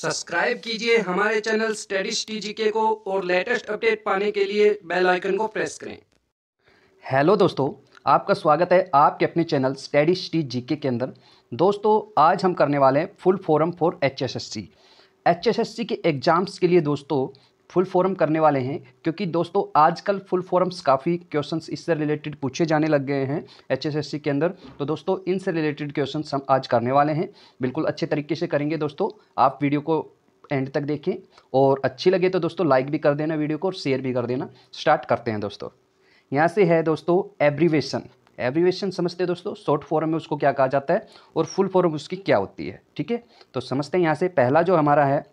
subscribe कीजिए हमारे channel studies टीजीके को और लेटेस्ट अपडेट पाने के लिए बेल आइकन को प्रेस करें हेलो दोस्तों आपका स्वागत है आपके अपने चैनल स्टडीज टीजीके के अंदर दोस्तों आज हम करने वाले हैं full form for HSSC HSSC के एग्ज़ाम्स के लिए दोस्तों फुल फॉर्म करने वाले हैं क्योंकि दोस्तों आजकल फुल फॉर्म्स काफ़ी क्वेश्चंस इससे रिलेटेड पूछे जाने लग गए हैं एचएसएससी के अंदर तो दोस्तों इनसे रिलेटेड क्वेश्चंस हम आज करने वाले हैं बिल्कुल अच्छे तरीके से करेंगे दोस्तों आप वीडियो को एंड तक देखें और अच्छी लगे तो दोस्तों लाइक भी कर देना वीडियो को और शेयर भी कर देना स्टार्ट करते हैं दोस्तों यहाँ से है दोस्तों एब्रीवेशन एब्रीवेशन समझते हैं दोस्तों शॉर्ट फॉर्म में उसको क्या कहा जाता है और फुल फॉर्म उसकी क्या होती है ठीक है तो समझते हैं यहाँ से पहला जो हमारा है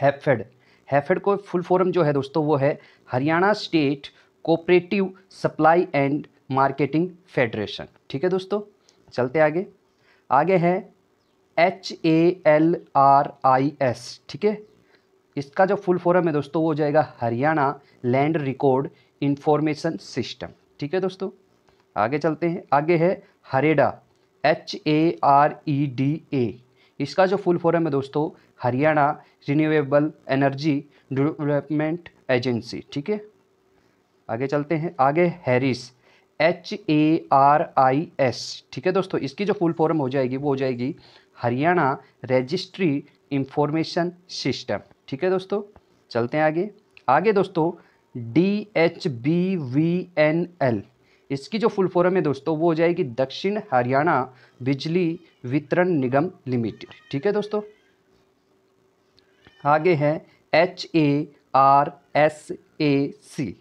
हैपफेड हैफेड को फुल फॉर्म जो है दोस्तों वो है Haryana state cooperative supply and marketing federation ठीक है दोस्तों चलते आगे आगे है H A L R I S ठीक है इसका जो फुल फॉर्म है दोस्तों वो हो जाएगा Haryana land record information system ठीक है दोस्तों आगे चलते हैं आगे है HAREDA H A R E D A इसका जो फुल फॉर्म है दोस्तों Haryana renewable energy development agency ठीक है आगे चलते हैं आगे HARIS H A R I S ठीक है दोस्तों इसकी जो फुल फॉर्म हो जाएगी वो हो जाएगी हरियाणा रजिस्ट्री इंफॉर्मेशन सिस्टम ठीक है दोस्तों चलते हैं आगे आगे दोस्तों D H B V N L इसकी जो फुल फॉर्म है दोस्तों वो हो जाएगी दक्षिण हरियाणा बिजली वितरण निगम लिमिटेड ठीक है दोस्तों आगे है H A R S A C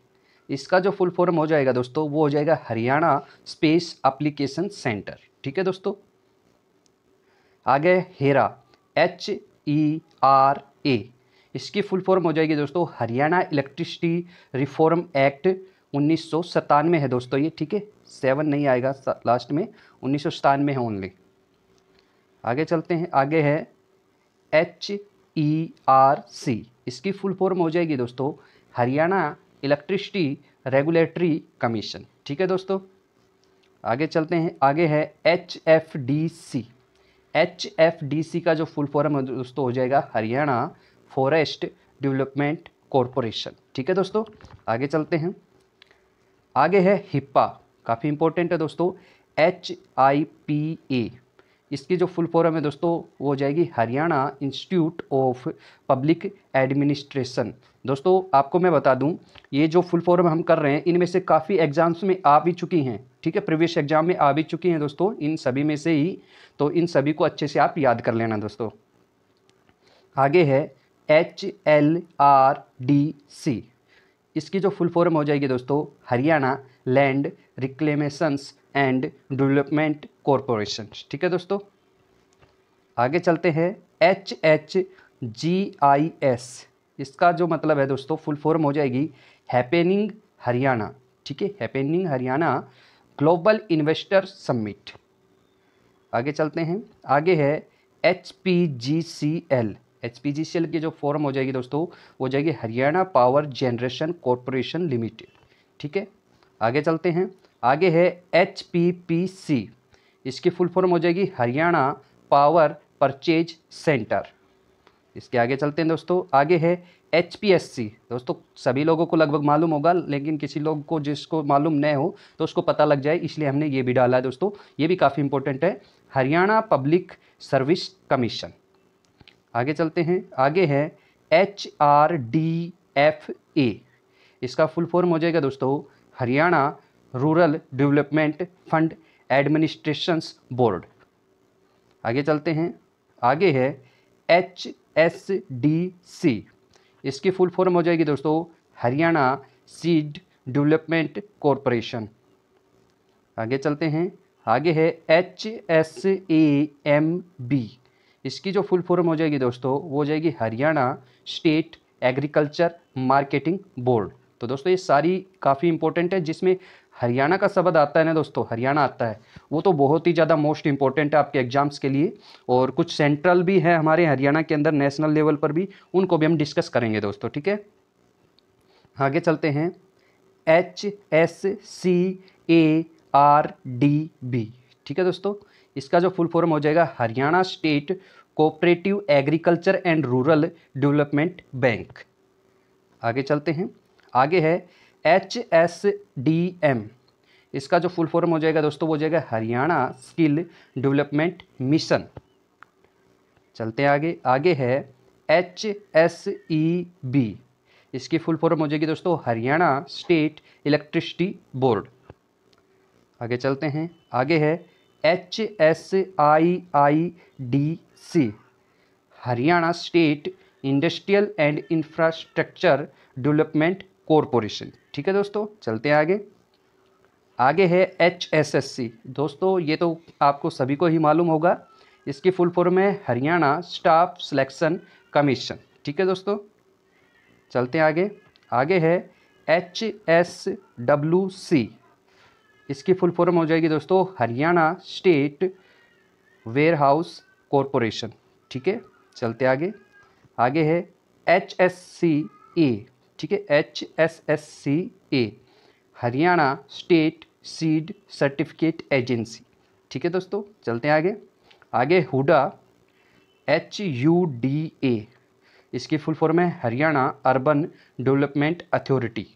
इसका जो फुल फॉर्म हो जाएगा दोस्तों वो हो जाएगा हरियाणा स्पेस अप्लीकेशन सेंटर ठीक है दोस्तों आगे HERA H E R A इसकी फुल फॉर्म हो जाएगी दोस्तों हरियाणा इलेक्ट्रिसिटी रिफॉर्म एक्ट उन्नीस है दोस्तों ये ठीक है सेवन नहीं आएगा लास्ट में उन्नीस है ओनली आगे चलते हैं आगे है एच ई आर सी इसकी फुल फॉर्म हो जाएगी दोस्तों हरियाणा इलेक्ट्रिसिटी रेगुलेटरी कमीशन ठीक है दोस्तों आगे चलते हैं आगे है H F D C H F D C का जो फुल फॉर्म दोस्तों हो जाएगा हरियाणा फॉरेस्ट डेवलपमेंट कॉरपोरेशन ठीक है दोस्तों आगे चलते हैं आगे है हिप्पा काफ़ी इंपॉर्टेंट है दोस्तों एच आई पी ए इसकी जो फुल फॉर्म है दोस्तों वो हो जाएगी Haryana institute of public administration दोस्तों आपको मैं बता दूं ये जो फुल फॉर्म हम कर रहे हैं इनमें से काफ़ी एग्ज़ाम्स में आ भी चुकी हैं ठीक है प्रीवियस एग्ज़ाम में आ भी चुकी हैं दोस्तों इन सभी में से ही तो इन सभी को अच्छे से आप याद कर लेना दोस्तों आगे है H L R D C इसकी जो फुल फॉर्म हो जाएगी दोस्तों Haryana land reclamations and development corporation ठीक है दोस्तों आगे चलते हैं H H G I S इसका जो मतलब है दोस्तों फुल फॉर्म हो जाएगी हैपेनिंग हरियाणा ठीक है happening Haryana global investor summit आगे चलते हैं आगे है H P G C L H की जो फॉर्म हो जाएगी दोस्तों वो हो जाएगी Haryana power generation corporation limited ठीक है आगे चलते हैं आगे है एच इसकी फुल फॉर्म हो जाएगी हरियाणा पावर परचेज सेंटर इसके आगे चलते हैं दोस्तों आगे है एच दोस्तों सभी लोगों को लगभग मालूम होगा लेकिन किसी लोग को जिसको मालूम न हो तो उसको पता लग जाए इसलिए हमने ये भी डाला है दोस्तों ये भी काफ़ी इंपॉर्टेंट है हरियाणा पब्लिक सर्विस कमीशन आगे चलते हैं आगे है H R D F A इसका फुल फॉर्म हो जाएगा दोस्तों Haryana rural development fund administration board आगे चलते हैं आगे है एच एस डी सी इसकी फुल फॉर्म हो जाएगी दोस्तों हरियाणा सीड डेवलपमेंट कॉरपोरेशन आगे चलते हैं आगे है H S A M B इसकी जो फुल फॉर्म हो जाएगी दोस्तों वो हो जाएगी Haryana state agriculture marketing board तो दोस्तों ये सारी काफ़ी इंपॉर्टेंट है जिसमें हरियाणा का शब्द आता है ना दोस्तों हरियाणा आता है वो तो बहुत ही ज़्यादा मोस्ट इंपॉर्टेंट है आपके एग्जाम्स के लिए और कुछ सेंट्रल भी है हमारे हरियाणा के अंदर नेशनल लेवल पर भी उनको भी हम डिस्कस करेंगे दोस्तों ठीक है आगे चलते हैं H S C A R D B ठीक है दोस्तों इसका जो फुल फॉर्म हो जाएगा Haryana state cooperative agriculture and rural development bank आगे चलते हैं आगे है एच एस डी एम इसका जो फुल फॉर्म हो जाएगा दोस्तों वो हो जाएगा हरियाणा स्किल डेवलपमेंट मिशन चलते हैं आगे आगे है एच एस ई बी इसकी फुल फॉर्म हो जाएगी दोस्तों हरियाणा स्टेट इलेक्ट्रिसिटी बोर्ड आगे चलते हैं आगे है H S I I D C Haryana state industrial and infrastructure development corporation ठीक है दोस्तों चलते हैं आगे आगे है एच एस एस सी दोस्तों ये तो आपको सभी को ही मालूम होगा इसकी फुल फॉर्म है हरियाणा स्टाफ सिलेक्शन कमीशन ठीक है दोस्तों चलते हैं आगे आगे है एच एस डब्ल्यू सी इसकी फुल फॉर्म हो जाएगी दोस्तों Haryana state warehouse corporation ठीक है चलते आगे आगे है एच एस सी ए ठीक है H S S C A Haryana state seed certificate agency ठीक है दोस्तों चलते हैं आगे आगे HUDA H U D A इसकी फुल फॉर्म है हरियाणा अर्बन डेवलपमेंट अथॉरिटी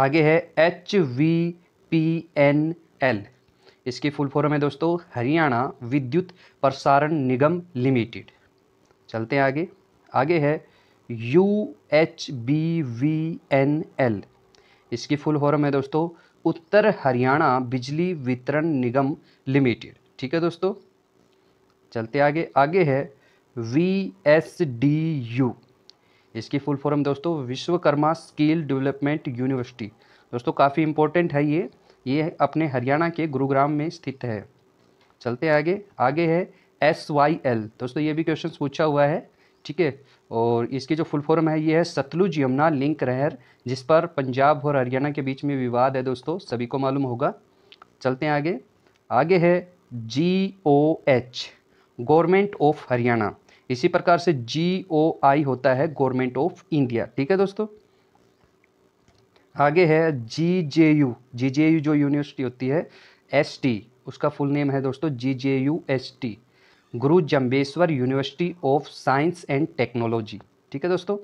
आगे है H V P N L इसकी फुल फॉर्म है दोस्तों हरियाणा विद्युत प्रसारण निगम लिमिटेड चलते हैं आगे आगे है U H B V N L इसकी फुल फॉर्म है दोस्तों उत्तर हरियाणा बिजली वितरण निगम लिमिटेड ठीक है दोस्तों चलते आगे आगे है वी एस डी यू इसकी फुल फॉर्म दोस्तों विश्वकर्मा स्किल डेवलपमेंट यूनिवर्सिटी दोस्तों काफ़ी इंपॉर्टेंट है ये ये अपने हरियाणा के गुरुग्राम में स्थित है चलते आगे आगे है एस वाई एल दोस्तों ये भी क्वेश्चन पूछा हुआ है ठीक है और इसकी जो फुल फॉर्म है ये है सतलुज यमुना लिंक रहर जिस पर पंजाब और हरियाणा के बीच में विवाद है दोस्तों सभी को मालूम होगा चलते हैं आगे आगे है G O H government of Haryana इसी प्रकार से जी ओ आई होता है गवर्नमेंट ऑफ इंडिया ठीक है दोस्तों आगे है G J U G J U जो यूनिवर्सिटी होती है एस टी उसका फुल नेम है दोस्तों G J U S T Guru Jambheshwar university of science and technology ठीक है दोस्तों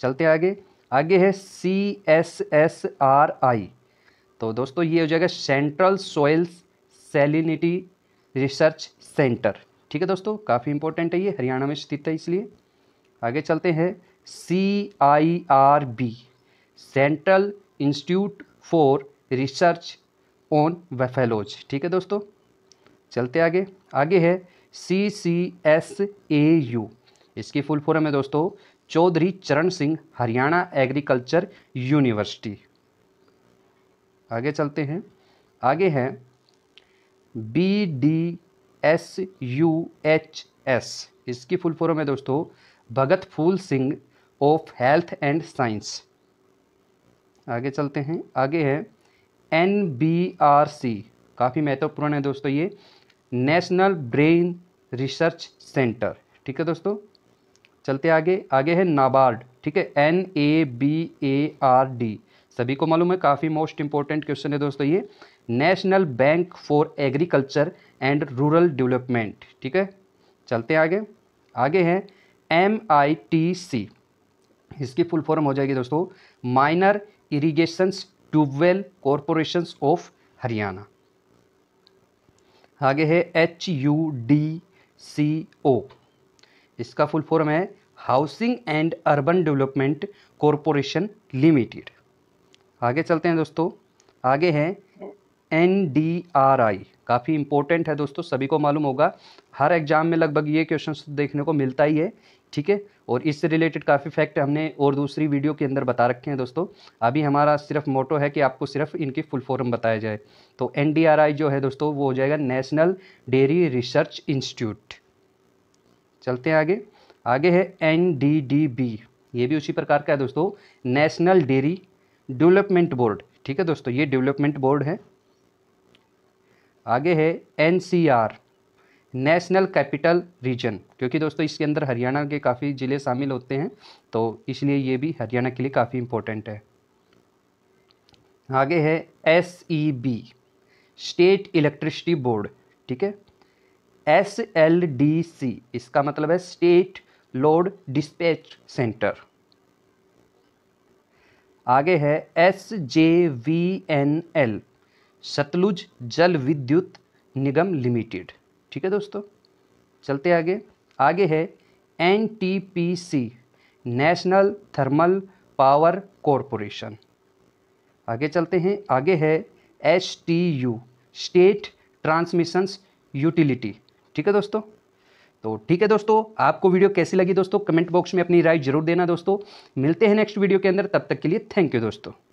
चलते आगे आगे है C S S R I तो दोस्तों ये हो जाएगा central soils salinity research centre ठीक है दोस्तों काफ़ी इंपॉर्टेंट है ये हरियाणा में स्थित है इसलिए आगे चलते हैं C I R B central institute for research on buffaloes ठीक है दोस्तों चलते आगे आगे है C C S A U इसकी फुल फॉर्म है दोस्तों चौधरी चरण सिंह हरियाणा एग्रीकल्चर यूनिवर्सिटी आगे चलते हैं आगे है B D S U H S इसकी फुल फॉर्म है दोस्तों Bhagat Phool Singh of health and science आगे चलते हैं आगे है एन बी आर सी काफ़ी महत्वपूर्ण है दोस्तों ये नेशनल ब्रेन रिसर्च सेंटर ठीक है दोस्तों चलते आगे आगे है नाबार्ड ठीक है N A B A R D सभी को मालूम है काफ़ी मोस्ट इंपॉर्टेंट क्वेश्चन है दोस्तों ये national bank for agriculture and rural development ठीक है चलते आगे आगे हैं एम आई टी सी इसकी फुल फॉर्म हो जाएगी दोस्तों minor irrigation tubewell corporation of Haryana आगे है H U D C O इसका फुल फॉर्म है housing and urban development corporation limited आगे चलते हैं दोस्तों आगे है एन डी आर आई काफ़ी इंपॉर्टेंट है दोस्तों सभी को मालूम होगा हर एग्जाम में लगभग ये क्वेश्चन देखने को मिलता ही है ठीक है और इससे रिलेटेड काफ़ी फैक्ट हमने और दूसरी वीडियो के अंदर बता रखे हैं दोस्तों अभी हमारा सिर्फ मोटो है कि आपको सिर्फ इनकी फुल फॉर्म बताया जाए तो एन डी आर आई जो है दोस्तों वो हो जाएगा नेशनल डेयरी रिसर्च इंस्टीट्यूट चलते हैं आगे आगे है एन डी डी बी ये भी उसी प्रकार का है दोस्तों नेशनल डेयरी डेवलपमेंट बोर्ड ठीक है दोस्तों ये डेवलपमेंट बोर्ड है आगे है एनसीआर नेशनल कैपिटल रीजन क्योंकि दोस्तों इसके अंदर हरियाणा के काफ़ी ज़िले शामिल होते हैं तो इसलिए ये भी हरियाणा के लिए काफ़ी इम्पोर्टेंट है आगे है S E B state electricity board ठीक है एस एल डी सी इसका मतलब है स्टेट लोड डिस्पैच सेंटर आगे है S J V N L Satluj Jal Vidyut निगम लिमिटेड ठीक है दोस्तों चलते आगे आगे है N T P C national thermal power corporation आगे चलते हैं आगे है S T U state transmissions utility ठीक है दोस्तों तो ठीक है दोस्तों आपको वीडियो कैसी लगी दोस्तों कमेंट बॉक्स में अपनी राय जरूर देना दोस्तों मिलते हैं नेक्स्ट वीडियो के अंदर तब तक के लिए थैंक यू दोस्तों